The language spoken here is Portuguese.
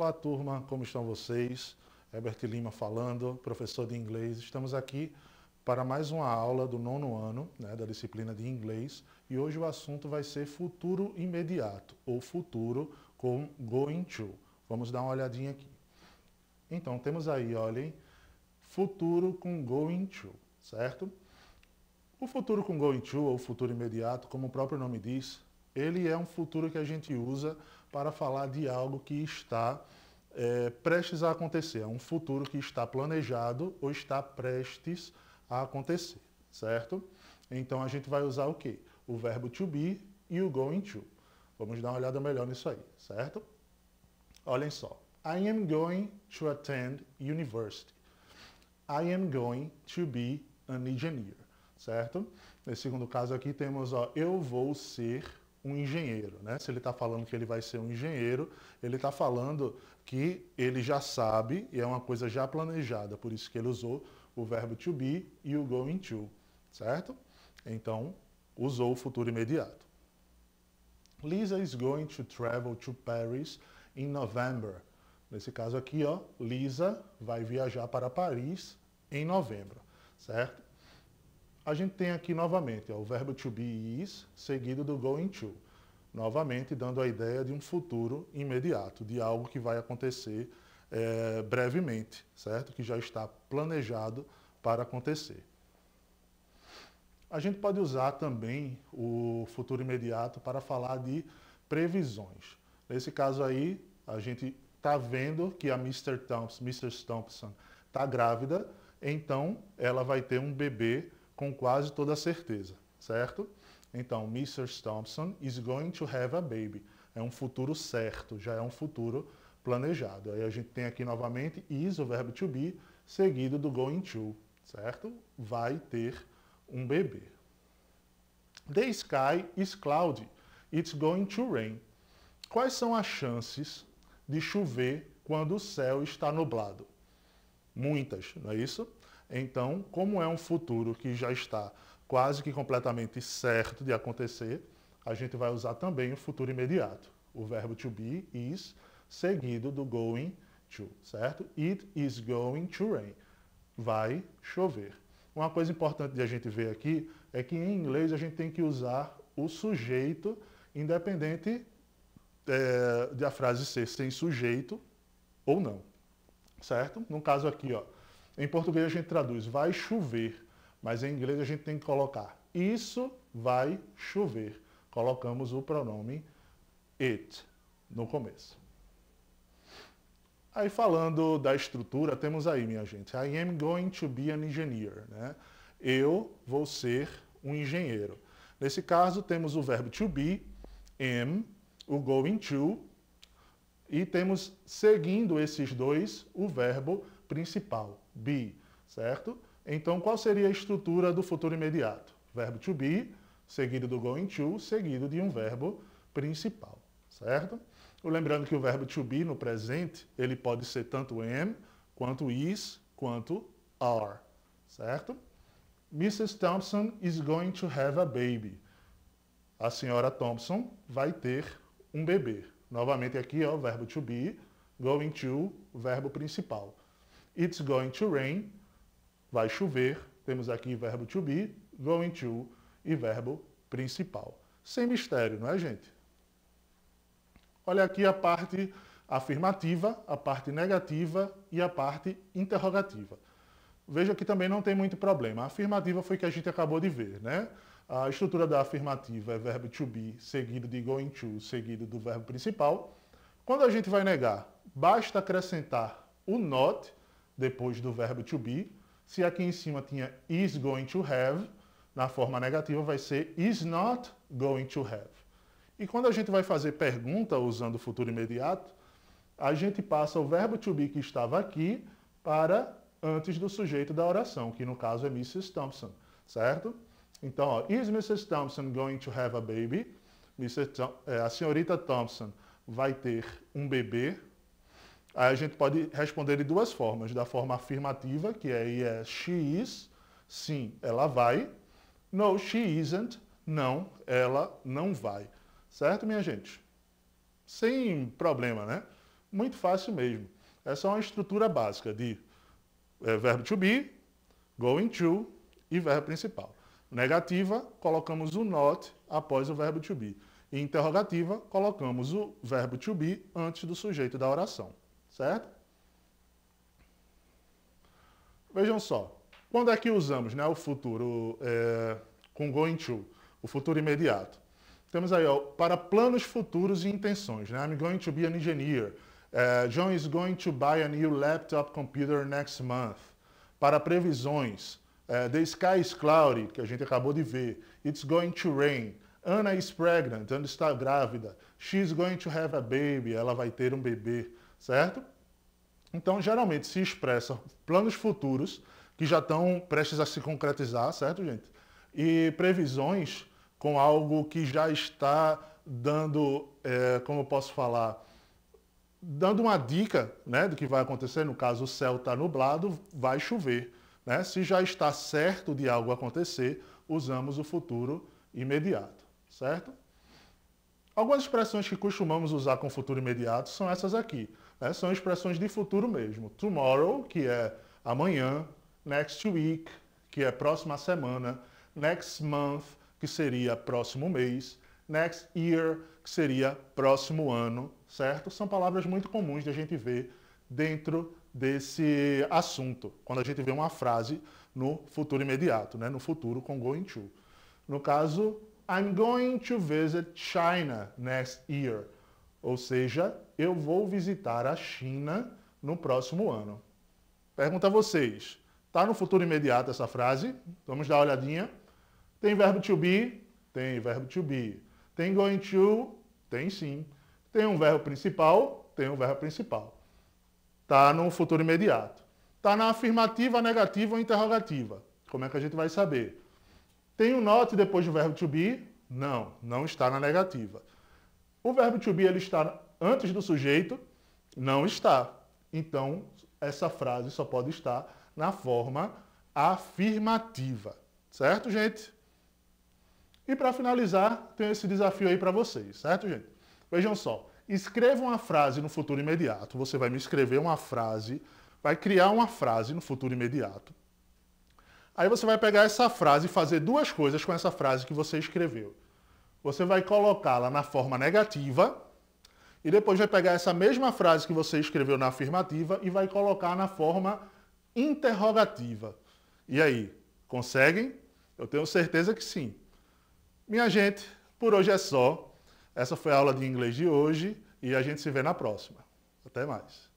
Olá, turma, como estão vocês? Herbert Lima falando, professor de inglês. Estamos aqui para mais uma aula do nono ano né, da disciplina de inglês e hoje o assunto vai ser futuro imediato ou futuro com going to. Vamos dar uma olhadinha aqui. Então, temos aí, olhem, futuro com going to, certo? O futuro com going to ou futuro imediato, como o próprio nome diz, ele é um futuro que a gente usa para falar de algo que está é, prestes a acontecer, é um futuro que está planejado ou está prestes a acontecer, certo? Então a gente vai usar o quê? O verbo to be e o going to. Vamos dar uma olhada melhor nisso aí, certo? Olhem só. I am going to attend university. I am going to be an engineer, certo? Nesse segundo caso aqui temos, ó, eu vou ser um engenheiro. Né? Se ele está falando que ele vai ser um engenheiro, ele está falando que ele já sabe e é uma coisa já planejada. Por isso que ele usou o verbo to be e o going to, certo? Então, usou o futuro imediato. Lisa is going to travel to Paris in November. Nesse caso aqui, ó, Lisa vai viajar para Paris em novembro, certo? a gente tem aqui novamente ó, o verbo to be is seguido do going to. Novamente dando a ideia de um futuro imediato, de algo que vai acontecer é, brevemente, certo? Que já está planejado para acontecer. A gente pode usar também o futuro imediato para falar de previsões. Nesse caso aí, a gente está vendo que a Mr. Thompson está grávida, então ela vai ter um bebê com quase toda certeza, certo? Então, Mrs. Thompson is going to have a baby. É um futuro certo, já é um futuro planejado. Aí a gente tem aqui novamente is, o verbo to be, seguido do going to, certo? Vai ter um bebê. The sky is cloudy. It's going to rain. Quais são as chances de chover quando o céu está nublado? Muitas, não é isso? Então, como é um futuro que já está quase que completamente certo de acontecer, a gente vai usar também o futuro imediato, o verbo to be, is, seguido do going to, certo? It is going to rain. Vai chover. Uma coisa importante de a gente ver aqui é que em inglês a gente tem que usar o sujeito independente é, de a frase ser sem sujeito ou não, certo? No caso aqui, ó, em português a gente traduz vai chover, mas em inglês a gente tem que colocar isso vai chover. Colocamos o pronome it no começo. Aí falando da estrutura, temos aí, minha gente, I am going to be an engineer, né? Eu vou ser um engenheiro. Nesse caso, temos o verbo to be, am, o going to, e temos, seguindo esses dois, o verbo principal be, certo? Então, qual seria a estrutura do futuro imediato? Verbo to be, seguido do going to, seguido de um verbo principal, certo? Lembrando que o verbo to be no presente, ele pode ser tanto am, quanto is, quanto are, certo? Mrs. Thompson is going to have a baby. A senhora Thompson vai ter um bebê. Novamente aqui, ó, verbo to be, going to, verbo principal. It's going to rain. Vai chover. Temos aqui verbo to be, going to e verbo principal. Sem mistério, não é, gente? Olha aqui a parte afirmativa, a parte negativa e a parte interrogativa. Veja que também não tem muito problema. A afirmativa foi que a gente acabou de ver, né? A estrutura da afirmativa é verbo to be seguido de going to, seguido do verbo principal. Quando a gente vai negar, basta acrescentar o not depois do verbo to be. Se aqui em cima tinha is going to have, na forma negativa vai ser is not going to have. E quando a gente vai fazer pergunta usando o futuro imediato, a gente passa o verbo to be que estava aqui para antes do sujeito da oração, que no caso é Mrs. Thompson, certo? Então, ó, is Mrs. Thompson going to have a baby? Mrs. É, a senhorita Thompson vai ter um bebê, Aí a gente pode responder de duas formas. Da forma afirmativa, que é, aí é she is, sim, ela vai. No, she isn't, não, ela não vai. Certo, minha gente? Sem problema, né? Muito fácil mesmo. Essa é uma estrutura básica de é, verbo to be, going to e verbo principal. Negativa, colocamos o not após o verbo to be. E interrogativa, colocamos o verbo to be antes do sujeito da oração. Certo? Vejam só. Quando é que usamos né, o futuro é, com going to? O futuro imediato. Temos aí, ó, para planos futuros e intenções. Né? I'm going to be an engineer. Uh, John is going to buy a new laptop computer next month. Para previsões. Uh, the sky is cloudy, que a gente acabou de ver. It's going to rain. Anna is pregnant, Anna está grávida. She's going to have a baby, ela vai ter um bebê certo? Então, geralmente se expressa planos futuros que já estão prestes a se concretizar, certo, gente? E previsões com algo que já está dando, é, como eu posso falar, dando uma dica né, do que vai acontecer. No caso, o céu está nublado, vai chover. Né? Se já está certo de algo acontecer, usamos o futuro imediato, certo? Algumas expressões que costumamos usar com futuro imediato são essas aqui. Né? São expressões de futuro mesmo. Tomorrow, que é amanhã, next week, que é próxima semana, next month, que seria próximo mês, next year, que seria próximo ano, certo? São palavras muito comuns de a gente ver dentro desse assunto, quando a gente vê uma frase no futuro imediato, né? no futuro com going to. No caso, I'm going to visit China next year. Ou seja, eu vou visitar a China no próximo ano. Pergunta a vocês, está no futuro imediato essa frase? Vamos dar uma olhadinha. Tem verbo to be? Tem verbo to be. Tem going to? Tem sim. Tem um verbo principal? Tem um verbo principal. Está no futuro imediato. Está na afirmativa, negativa ou interrogativa. Como é que a gente vai saber? Tem um not depois do verbo to be? Não, não está na negativa. O verbo to be ele está antes do sujeito, não está. Então, essa frase só pode estar na forma afirmativa. Certo, gente? E para finalizar, tenho esse desafio aí para vocês, certo, gente? Vejam só. Escreva uma frase no futuro imediato. Você vai me escrever uma frase, vai criar uma frase no futuro imediato. Aí você vai pegar essa frase e fazer duas coisas com essa frase que você escreveu. Você vai colocá-la na forma negativa, e depois vai pegar essa mesma frase que você escreveu na afirmativa e vai colocar na forma interrogativa. E aí, conseguem? Eu tenho certeza que sim. Minha gente, por hoje é só. Essa foi a aula de inglês de hoje e a gente se vê na próxima. Até mais.